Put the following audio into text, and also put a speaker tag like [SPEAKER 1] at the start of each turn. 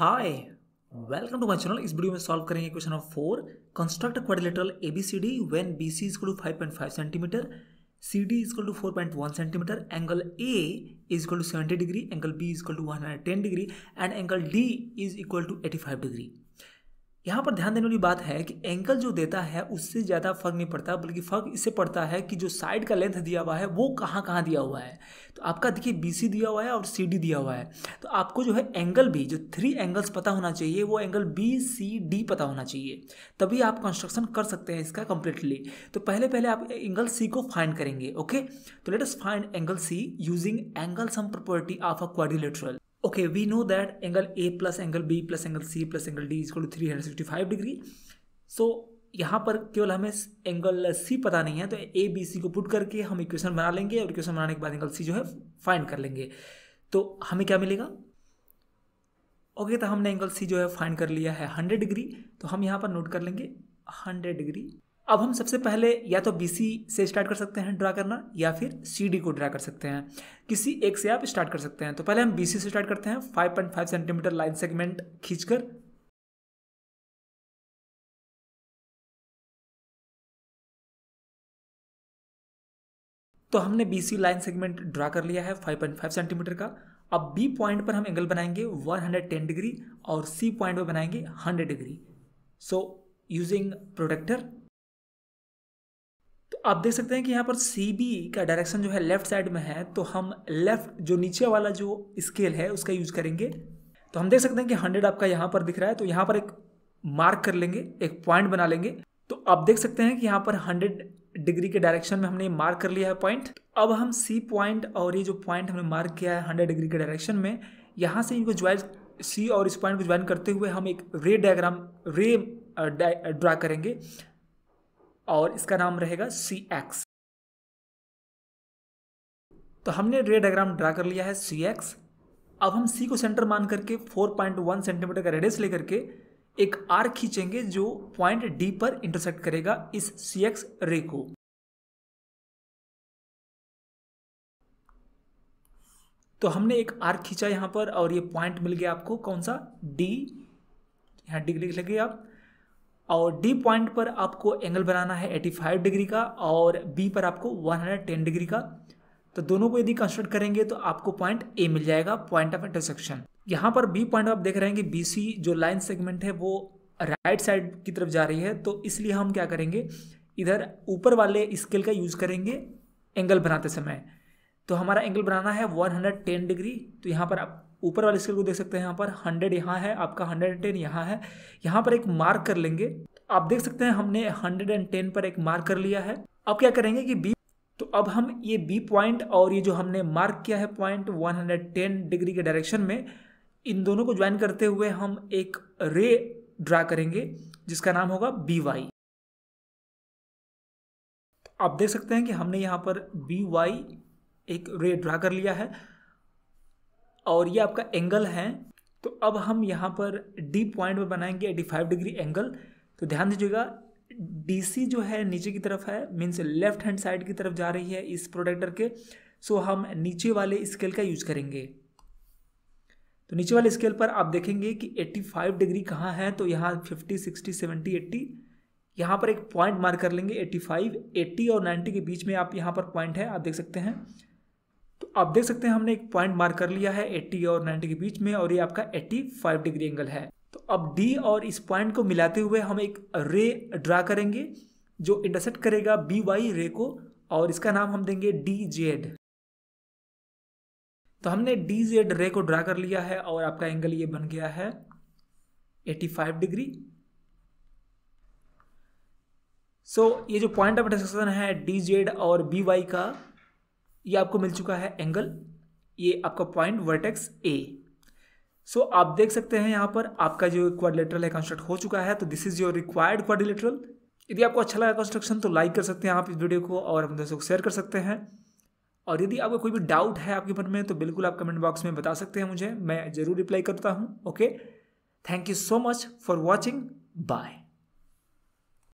[SPEAKER 1] hi welcome to my channel इस video में solve करेंगे question number four construct quadrilateral ABCD when BC is equal to 5.5 centimetre CD is equal to 4.1 centimetre angle A is equal to 70 degree angle B is equal to 110 degree and angle D is equal to 85 degree यहाँ पर ध्यान देने वाली बात है कि ankle जो देता है उससे ज़्यादा फर्क नहीं पड़ता बल्कि फ़र्क इससे पड़ता है कि जो साइड का लेंथ दिया हुआ है वो कहाँ कहाँ दिया हुआ है तो आपका देखिए बी सी दिया हुआ है और सी डी दिया हुआ है तो आपको जो है एंगल भी जो थ्री एंगल्स पता होना चाहिए वो एंगल बी सी डी पता होना चाहिए तभी आप कंस्ट्रक्शन कर सकते हैं इसका कंप्लीटली तो पहले पहले आप एंगल सी को फाइंड करेंगे ओके तो let us find angle C using angle sum property of a quadrilateral okay we know that angle a plus angle b plus angle c plus angle d is equal to three hundred so five degree so यहाँ पर केवल हमें angle C पता नहीं है तो A B C को put करके हम इक्वेशन बना लेंगे और इक्वेशन बनाने के बाद एंगल सी जो है फाइंड कर लेंगे तो हमें क्या मिलेगा ओके तो हमने एंगल सी जो है फाइंड कर लिया है हंड्रेड डिग्री तो हम यहाँ पर नोट कर लेंगे हंड्रेड डिग्री अब हम सबसे पहले या तो बी से स्टार्ट कर सकते हैं ड्रा करना या फिर सी को ड्रा कर सकते हैं किसी एक से आप स्टार्ट कर सकते हैं तो पहले हम बी से स्टार्ट करते हैं 5.5 सेंटीमीटर लाइन सेगमेंट खींचकर तो हमने बी लाइन सेगमेंट ड्रा कर लिया है 5.5 सेंटीमीटर का अब बी पॉइंट पर हम एंगल बनाएंगे 110 डिग्री और सी पॉइंट पर बनाएंगे 100 डिग्री सो यूजिंग प्रोडक्टर आप देख सकते हैं कि यहाँ पर सी बी का डायरेक्शन जो है लेफ्ट साइड में है तो हम लेफ्ट जो नीचे वाला जो स्केल है उसका यूज करेंगे तो हम देख सकते हैं कि हंड्रेड आपका यहाँ पर दिख रहा है तो यहाँ पर एक मार्क कर लेंगे एक पॉइंट बना लेंगे तो आप देख सकते हैं कि यहाँ पर हंड्रेड डिग्री के डायरेक्शन में हमने मार्क कर लिया है पॉइंट अब हम सी पॉइंट और ये जो पॉइंट हमने मार्क किया है हंड्रेड डिग्री के डायरेक्शन में यहाँ से इनको ज्वाइन सी और इस पॉइंट को ज्वाइन करते हुए हम एक रे डायग्राम रे ड्रा करेंगे और इसका नाम रहेगा सी एक्स तो हमने रे डायग्राम ड्रा कर लिया है सी एक्स अब हम सी को सेंटर मान करके 4.1 सेंटीमीटर का रेडियस लेकर के एक आर खींचेंगे जो पॉइंट डी पर इंटरसेक्ट करेगा इस सी एक्स रे को तो हमने एक आर खींचा यहां पर और ये पॉइंट मिल गया आपको कौन सा डी यहां डी लिख लेंगे आप और डी पॉइंट पर आपको एंगल बनाना है 85 डिग्री का और बी पर आपको 110 डिग्री का तो दोनों को यदि कंस्ट्रक्ट करेंगे तो आपको पॉइंट ए मिल जाएगा पॉइंट ऑफ इंटरसेक्शन यहाँ पर बी पॉइंट आप देख रहे हैं कि बी सी जो लाइन सेगमेंट है वो राइट साइड की तरफ जा रही है तो इसलिए हम क्या करेंगे इधर ऊपर वाले स्केल का यूज़ करेंगे एंगल बनाते समय तो हमारा एंगल बनाना है 110 डिग्री तो यहाँ पर आप ऊपर वाले स्केल को देख सकते हैं यहाँ पर हंड्रेड यहाँ है आपका हंड्रेड एंड टेन यहाँ है यहाँ पर एक मार्क कर लेंगे आप देख सकते हैं हमने हंड्रेड एंड टेन पर एक मार्क कर लिया है अब क्या करेंगे कि बी तो अब हम ये बी पॉइंट और ये जो हमने मार्क किया है point one hundred ten degree के डायरेक्शन में इन दोनों को ज्वाइन करते हुए हम एक रे ड्रा करेंगे जिसका नाम होगा बी वाई आप देख सकते हैं कि हमने यहाँ पर बी वाई एक रे ड्रा कर लिया है और ये आपका एंगल है तो अब हम यहाँ पर डी पॉइंट पर बनाएंगे एटी फाइव डिग्री एंगल तो ध्यान दीजिएगा डीसी जो है नीचे की तरफ है मीन्स लेफ्ट हैंड साइड की तरफ जा रही है इस प्रोडक्टर के सो हम नीचे वाले स्केल का यूज करेंगे तो नीचे वाले स्केल पर आप देखेंगे कि 85 डिग्री कहाँ है तो यहाँ 50, 60, 70, 80 यहाँ पर एक पॉइंट मार्क कर लेंगे 85, 80 और 90 के बीच में आप यहाँ पर पॉइंट है आप देख सकते हैं तो आप देख सकते हैं हमने एक पॉइंट मार्क कर लिया है 80 और 90 के बीच में और ये आपका 85 डिग्री एंगल है तो अब डी और इस पॉइंट को मिलाते हुए हम एक रे ड्रा करेंगे जो इंटरसेप्ट करेगा बी वाई रे को और इसका नाम हम देंगे डी जेड तो हमने डी जेड रे को ड्रा कर लिया है और आपका एंगल ये बन गया है 85 डिग्री सो so, ये जो पॉइंट ऑफ इंटरसेक्शन है डी जेड और बी वाई का ये आपको मिल चुका है एंगल ये आपका पॉइंट वर्टेक्स ए सो आप देख सकते हैं यहाँ पर आपका जो क्वाड्रिलेटरल है कंस्ट्रक्ट हो चुका है तो this is your required quadrilateral यदि आपको अच्छा लगा कंस्ट्रक्शन तो लाइक कर सकते हैं आप इस वीडियो को और अपने दोस्तों को शेयर कर सकते हैं और यदि आपको कोई भी डाउट है आपके मन में तो बिल्कुल आप कमेंट बॉक्स में बता सकते हैं मुझे मैं ज़रूर रिप्लाई करता हूँ okay thank you so much for watching bye